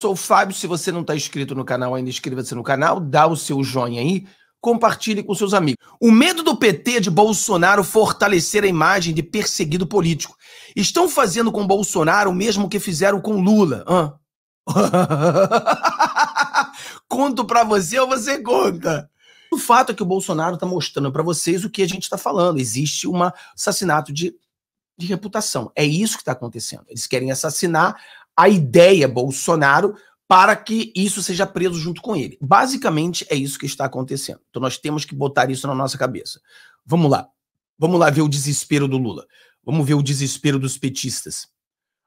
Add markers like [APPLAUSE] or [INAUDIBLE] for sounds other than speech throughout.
sou o Fábio. Se você não está inscrito no canal ainda, inscreva-se no canal, dá o seu joinha aí, compartilhe com seus amigos. O medo do PT de Bolsonaro fortalecer a imagem de perseguido político. Estão fazendo com Bolsonaro o mesmo que fizeram com Lula. Hã? [LAUGHS] Conto para você ou você conta? O fato é que o Bolsonaro está mostrando para vocês o que a gente está falando. Existe um assassinato de de reputação. É isso que está acontecendo. Eles querem assassinar a ideia Bolsonaro para que isso seja preso junto com ele. Basicamente é isso que está acontecendo. Então nós temos que botar isso na nossa cabeça. Vamos lá. Vamos lá ver o desespero do Lula. Vamos ver o desespero dos petistas.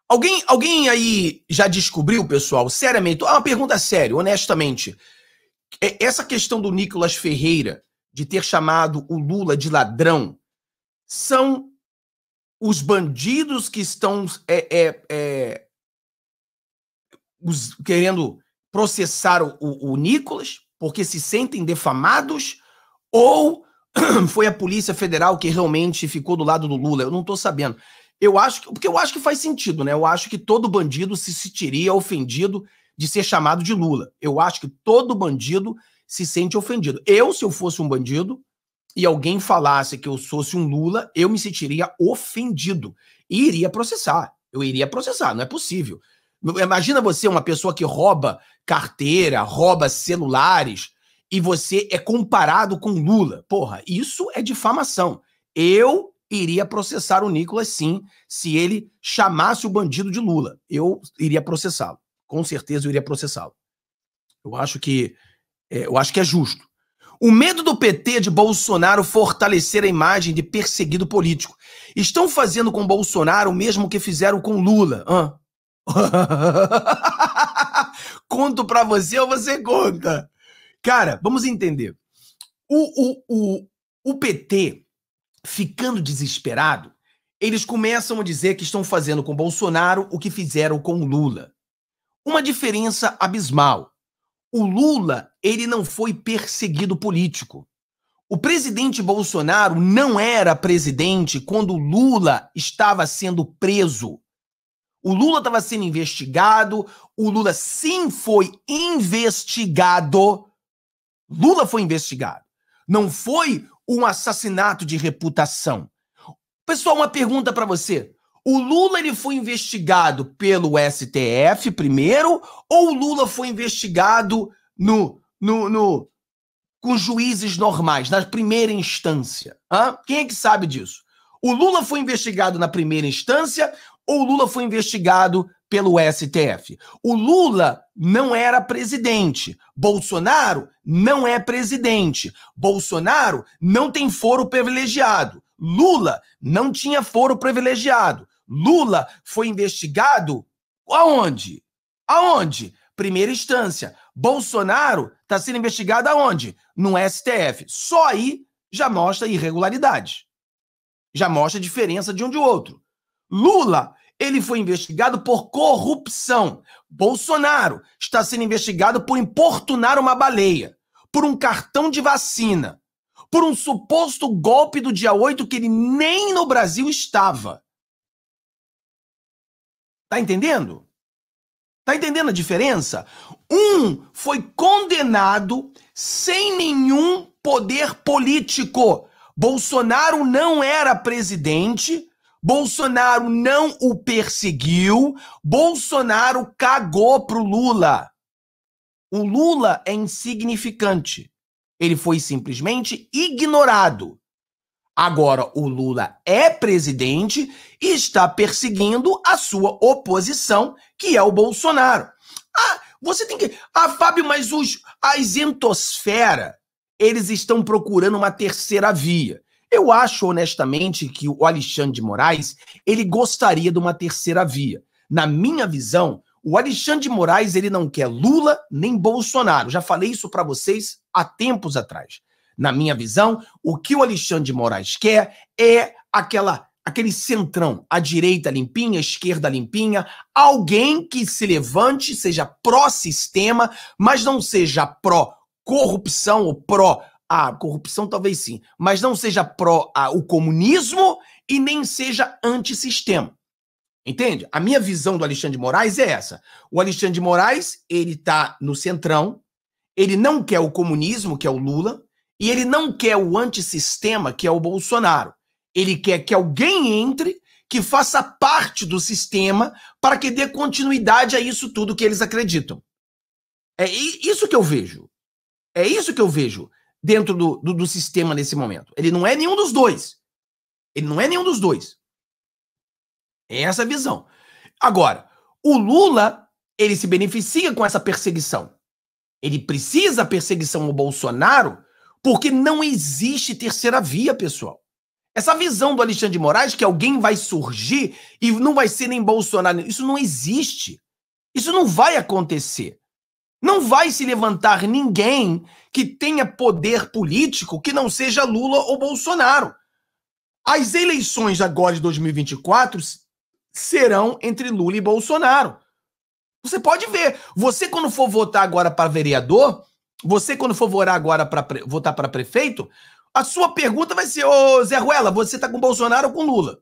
Alguém, alguém aí já descobriu, pessoal, seriamente, ah, uma pergunta séria, honestamente. Essa questão do Nicolas Ferreira de ter chamado o Lula de ladrão são os bandidos que estão é, é, é, os, querendo processar o, o, o Nicolas porque se sentem defamados ou [CLEARS THROAT] foi a Polícia Federal que realmente ficou do lado do Lula? Eu não estou sabendo. Eu acho que, porque eu acho que faz sentido, né? Eu acho que todo bandido se sentiria ofendido de ser chamado de Lula. Eu acho que todo bandido se sente ofendido. Eu, se eu fosse um bandido e alguém falasse que eu fosse um Lula, eu me sentiria ofendido e iria processar. Eu iria processar, não é possível. Imagina você, uma pessoa que rouba carteira, rouba celulares, e você é comparado com Lula. Porra, isso é difamação. Eu iria processar o Nicolas, sim, se ele chamasse o bandido de Lula. Eu iria processá-lo. Com certeza eu iria processá-lo. Eu acho que é, eu acho que é justo. O medo do PT de Bolsonaro fortalecer a imagem de perseguido político. Estão fazendo com Bolsonaro o mesmo que fizeram com Lula. Ah, [LAUGHS] Conto para você ou você conta? Cara, vamos entender. O, o, o, o PT, ficando desesperado, eles começam a dizer que estão fazendo com Bolsonaro o que fizeram com Lula. Uma diferença abismal. O Lula, ele não foi perseguido político. O presidente Bolsonaro não era presidente quando Lula estava sendo preso o Lula estava sendo investigado, o Lula sim foi investigado. Lula foi investigado. Não foi um assassinato de reputação. Pessoal, uma pergunta para você. O Lula ele foi investigado pelo STF primeiro ou o Lula foi investigado no, no, no com juízes normais na primeira instância? Hã? Quem é que sabe disso? O Lula foi investigado na primeira instância ou Lula foi investigado pelo STF. O Lula não era presidente. Bolsonaro não é presidente. Bolsonaro não tem foro privilegiado. Lula não tinha foro privilegiado. Lula foi investigado aonde? Aonde? Primeira instância. Bolsonaro está sendo investigado aonde? No STF. Só aí já mostra irregularidade. Já mostra a diferença de um de outro. Lula ele foi investigado por corrupção. Bolsonaro está sendo investigado por importunar uma baleia, por um cartão de vacina, por um suposto golpe do dia 8 que ele nem no Brasil estava. Tá entendendo? Tá entendendo a diferença? Um foi condenado sem nenhum poder político. Bolsonaro não era presidente, Bolsonaro não o perseguiu, Bolsonaro cagou pro Lula. O Lula é insignificante. Ele foi simplesmente ignorado. Agora, o Lula é presidente e está perseguindo a sua oposição, que é o Bolsonaro. Ah, você tem que. Ah, Fábio, mas os, a isentosfera, eles estão procurando uma terceira via. Eu acho, honestamente, que o Alexandre de Moraes, ele gostaria de uma terceira via. Na minha visão, o Alexandre de Moraes, ele não quer Lula nem Bolsonaro. Já falei isso para vocês há tempos atrás. Na minha visão, o que o Alexandre de Moraes quer é aquela aquele centrão, a direita limpinha, a esquerda limpinha, alguém que se levante, seja pró-sistema, mas não seja pró-corrupção ou pró ah, corrupção talvez sim, mas não seja pró ah, o comunismo e nem seja antissistema. Entende? A minha visão do Alexandre de Moraes é essa. O Alexandre de Moraes, ele tá no centrão, ele não quer o comunismo, que é o Lula, e ele não quer o antissistema, que é o Bolsonaro. Ele quer que alguém entre que faça parte do sistema para que dê continuidade a isso tudo que eles acreditam. É isso que eu vejo. É isso que eu vejo dentro do, do, do sistema nesse momento. Ele não é nenhum dos dois. Ele não é nenhum dos dois. É essa a visão. Agora, o Lula, ele se beneficia com essa perseguição. Ele precisa a perseguição ao Bolsonaro porque não existe terceira via, pessoal. Essa visão do Alexandre de Moraes que alguém vai surgir e não vai ser nem Bolsonaro, isso não existe. Isso não vai acontecer. Não vai se levantar ninguém que tenha poder político que não seja Lula ou Bolsonaro. As eleições agora de 2024 serão entre Lula e Bolsonaro. Você pode ver. Você, quando for votar agora para vereador, você, quando for votar agora para votar para prefeito, a sua pergunta vai ser: Ô Zé Ruela, você tá com Bolsonaro ou com Lula?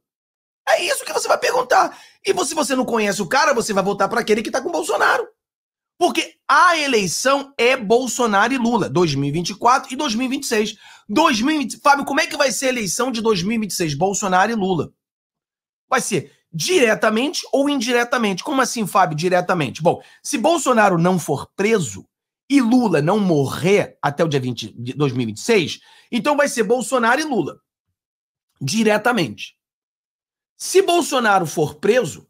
É isso que você vai perguntar. E se você não conhece o cara, você vai votar para aquele que tá com Bolsonaro. Porque a eleição é Bolsonaro e Lula, 2024 e 2026. 2020, Fábio, como é que vai ser a eleição de 2026, Bolsonaro e Lula? Vai ser diretamente ou indiretamente? Como assim, Fábio, diretamente? Bom, se Bolsonaro não for preso e Lula não morrer até o dia 20, 2026, então vai ser Bolsonaro e Lula. Diretamente. Se Bolsonaro for preso,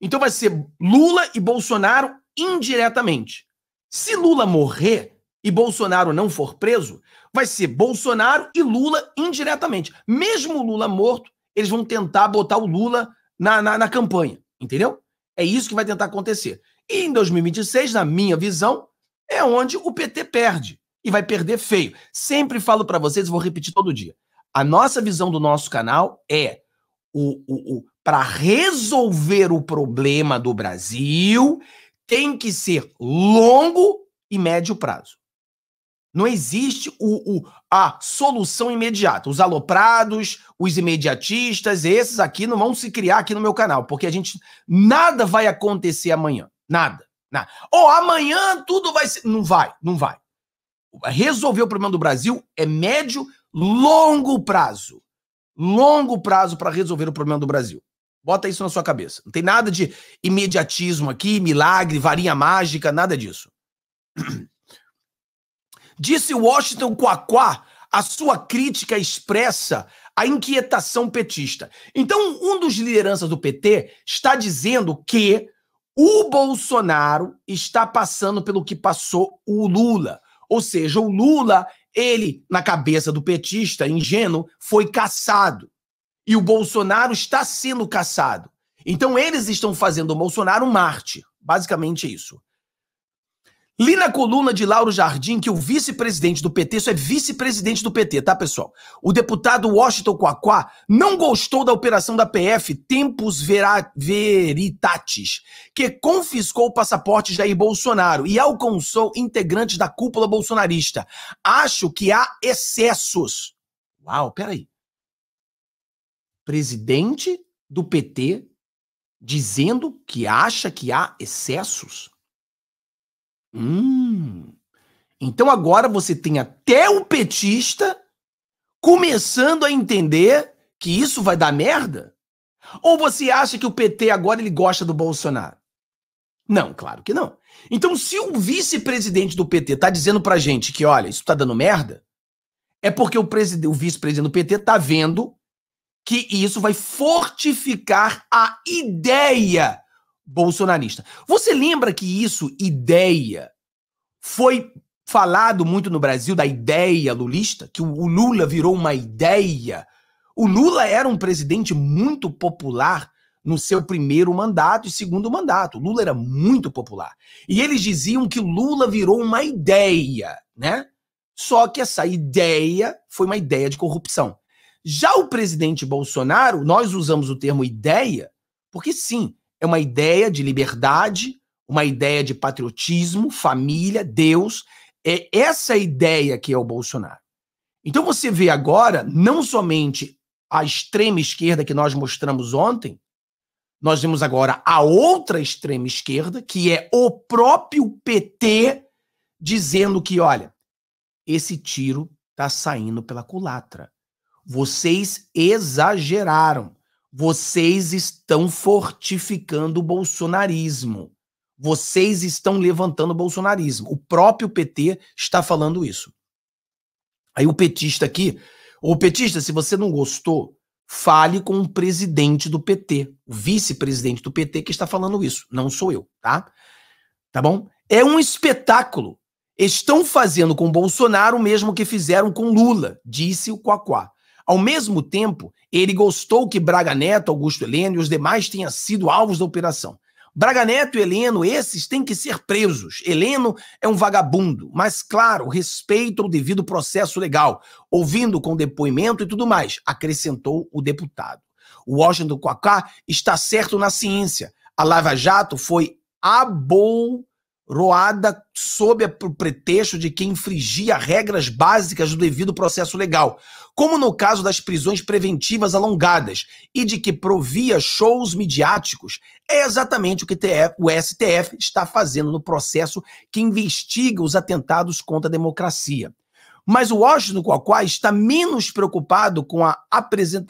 então vai ser Lula e Bolsonaro indiretamente. Se Lula morrer e Bolsonaro não for preso, vai ser Bolsonaro e Lula indiretamente. Mesmo Lula morto, eles vão tentar botar o Lula na, na, na campanha, entendeu? É isso que vai tentar acontecer. E em 2026, na minha visão, é onde o PT perde e vai perder feio. Sempre falo para vocês, vou repetir todo dia. A nossa visão do nosso canal é o, o, o para resolver o problema do Brasil tem que ser longo e médio prazo. Não existe o, o, a solução imediata. Os aloprados, os imediatistas, esses aqui não vão se criar aqui no meu canal, porque a gente. Nada vai acontecer amanhã. Nada. nada. Ou oh, amanhã tudo vai ser. Não vai, não vai. Resolver o problema do Brasil é médio, longo prazo. Longo prazo para resolver o problema do Brasil. Bota isso na sua cabeça. Não tem nada de imediatismo aqui, milagre, varinha mágica, nada disso. [CLEARS THROAT] Disse Washington Quaquá a sua crítica expressa à inquietação petista. Então, um dos lideranças do PT está dizendo que o Bolsonaro está passando pelo que passou o Lula. Ou seja, o Lula, ele, na cabeça do petista ingênuo, foi caçado. E o Bolsonaro está sendo caçado. Então eles estão fazendo o Bolsonaro um basicamente Basicamente é isso. Li na coluna de Lauro Jardim que o vice-presidente do PT, isso é vice-presidente do PT, tá, pessoal? O deputado Washington Quaquá não gostou da operação da PF Tempus Vera, Veritatis, que confiscou o passaporte Jair Bolsonaro e alcançou integrantes da cúpula bolsonarista. Acho que há excessos. Uau, peraí presidente do PT dizendo que acha que há excessos? Hum. Então agora você tem até o petista começando a entender que isso vai dar merda? Ou você acha que o PT agora ele gosta do Bolsonaro? Não, claro que não. Então, se o vice-presidente do PT tá dizendo pra gente que, olha, isso tá dando merda, é porque o, o vice-presidente do PT tá vendo que isso vai fortificar a ideia bolsonarista. Você lembra que isso, ideia, foi falado muito no Brasil da ideia lulista, que o Lula virou uma ideia. O Lula era um presidente muito popular no seu primeiro mandato e segundo mandato. O Lula era muito popular. E eles diziam que Lula virou uma ideia, né? Só que essa ideia foi uma ideia de corrupção. Já o presidente Bolsonaro, nós usamos o termo ideia, porque sim, é uma ideia de liberdade, uma ideia de patriotismo, família, Deus. É essa ideia que é o Bolsonaro. Então você vê agora não somente a extrema esquerda que nós mostramos ontem, nós vemos agora a outra extrema esquerda, que é o próprio PT, dizendo que, olha, esse tiro está saindo pela culatra. Vocês exageraram. Vocês estão fortificando o bolsonarismo. Vocês estão levantando o bolsonarismo. O próprio PT está falando isso. Aí o petista aqui, o petista, se você não gostou, fale com o presidente do PT, o vice-presidente do PT que está falando isso, não sou eu, tá? Tá bom? É um espetáculo. Estão fazendo com Bolsonaro o mesmo que fizeram com Lula, disse o Quaquá. Ao mesmo tempo, ele gostou que Braga Neto, Augusto Heleno e os demais tenham sido alvos da operação. Braga Neto e Heleno, esses têm que ser presos. Heleno é um vagabundo, mas claro, respeita o devido processo legal, ouvindo com depoimento e tudo mais, acrescentou o deputado. O Washington Quacá está certo na ciência. A Lava Jato foi abol roada sob o pretexto de que infringia regras básicas do devido processo legal, como no caso das prisões preventivas alongadas, e de que provia shows midiáticos, é exatamente o que o STF está fazendo no processo que investiga os atentados contra a democracia. Mas o Washington Quaquá está menos preocupado com a,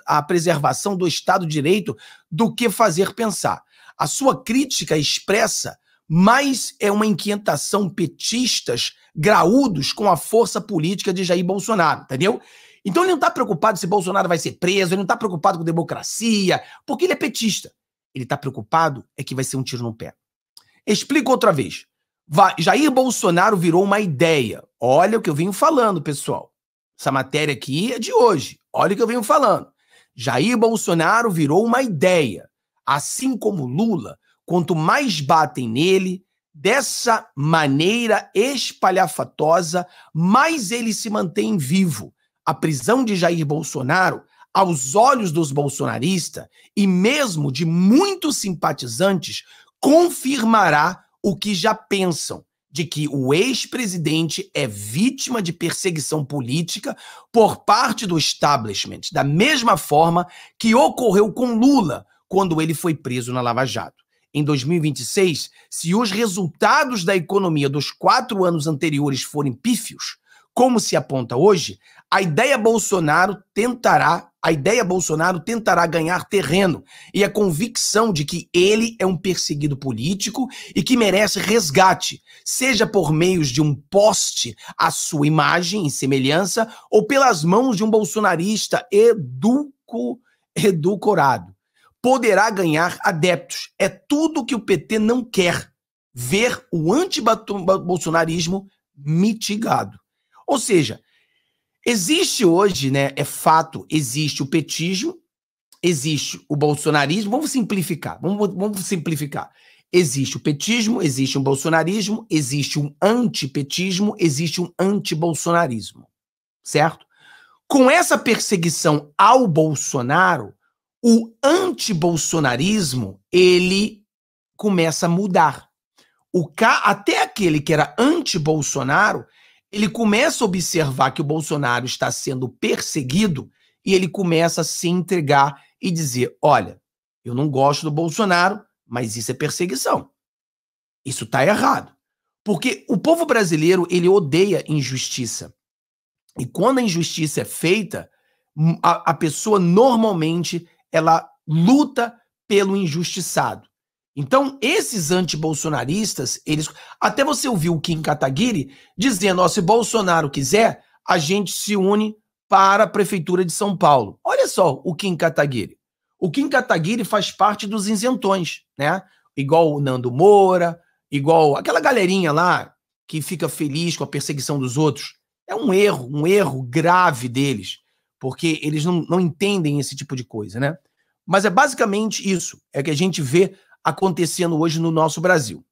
a preservação do Estado de Direito do que fazer pensar. A sua crítica expressa mais é uma inquietação petistas graúdos com a força política de Jair Bolsonaro, entendeu? Então ele não está preocupado se Bolsonaro vai ser preso, ele não está preocupado com democracia, porque ele é petista. Ele está preocupado é que vai ser um tiro no pé. Explico outra vez. Jair Bolsonaro virou uma ideia. Olha o que eu venho falando, pessoal. Essa matéria aqui é de hoje. Olha o que eu venho falando. Jair Bolsonaro virou uma ideia. Assim como Lula, Quanto mais batem nele, dessa maneira espalhafatosa, mais ele se mantém vivo. A prisão de Jair Bolsonaro, aos olhos dos bolsonaristas e mesmo de muitos simpatizantes, confirmará o que já pensam de que o ex-presidente é vítima de perseguição política por parte do establishment, da mesma forma que ocorreu com Lula quando ele foi preso na Lava Jato em 2026, se os resultados da economia dos quatro anos anteriores forem pífios, como se aponta hoje, a ideia Bolsonaro tentará, a ideia Bolsonaro tentará ganhar terreno e a convicção de que ele é um perseguido político e que merece resgate, seja por meios de um poste à sua imagem e semelhança ou pelas mãos de um bolsonarista educo, educorado poderá ganhar adeptos. É tudo que o PT não quer. Ver o antibolsonarismo mitigado. Ou seja, existe hoje, né? É fato, existe o petismo, existe o bolsonarismo. Vamos simplificar, vamos, vamos simplificar. Existe o petismo, existe um bolsonarismo, existe um antipetismo, existe um antibolsonarismo. Certo? Com essa perseguição ao Bolsonaro, o antibolsonarismo ele começa a mudar. O ca... Até aquele que era anti-Bolsonaro, ele começa a observar que o Bolsonaro está sendo perseguido e ele começa a se entregar e dizer: olha, eu não gosto do Bolsonaro, mas isso é perseguição. Isso está errado. Porque o povo brasileiro, ele odeia injustiça. E quando a injustiça é feita, a, a pessoa normalmente ela luta pelo injustiçado. Então, esses antibolsonaristas, eles. Até você ouviu o Kim Kataguiri dizendo: se Bolsonaro quiser, a gente se une para a Prefeitura de São Paulo. Olha só o Kim Kataguiri. O Kim Kataguiri faz parte dos isentões, né? Igual o Nando Moura, igual aquela galerinha lá que fica feliz com a perseguição dos outros. É um erro, um erro grave deles porque eles não, não entendem esse tipo de coisa, né? Mas é basicamente isso, é que a gente vê acontecendo hoje no nosso Brasil.